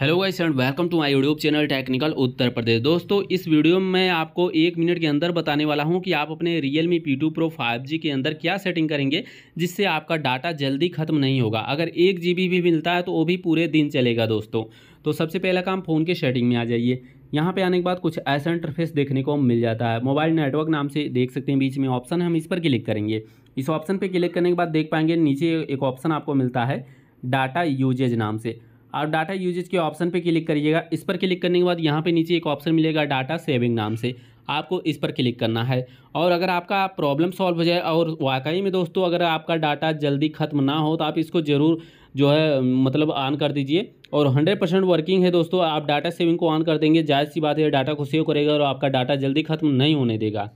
hello guys and welcome to my YouTube channel technical Uttar Pradesh दोस्तों इस video में मैं आपको एक मिनट के अंदर बताने वाला हूं कि आप अपने Realme P two pro five G के अंदर क्या सेटिंग करेंगे जिससे आपका डाटा जल्दी ख़त्म नहीं होगा अगर एक जी भी मिलता है तो वो भी पूरे दिन चलेगा दोस्तों तो सबसे पहला काम फ़ोन के सेटिंग में आ जाइए यहाँ पे आने के बाद कुछ ऐसा इंटरफेस देखने को मिल जाता है मोबाइल नेटवर्क नाम से देख सकते हैं बीच में ऑप्शन है हम इस पर क्लिक करेंगे इस ऑप्शन पर क्लिक करने के बाद देख पाएंगे नीचे एक ऑप्शन आपको मिलता है डाटा यूजेज नाम से आप डाटा यूजेज के ऑप्शन पे क्लिक करिएगा इस पर क्लिक करने के बाद यहाँ पे नीचे एक ऑप्शन मिलेगा डाटा सेविंग नाम से आपको इस पर क्लिक करना है और अगर आपका प्रॉब्लम सॉल्व हो जाए और वाकई में दोस्तों अगर आपका डाटा जल्दी ख़त्म ना हो तो आप इसको ज़रूर जो है मतलब ऑन कर दीजिए और 100 परसेंट वर्किंग है दोस्तों आप डाटा सेविंग को ऑन कर देंगे जायज़ सी बात है डाटा को सेव करेगा और आपका डाटा जल्दी ख़त्म नहीं होने देगा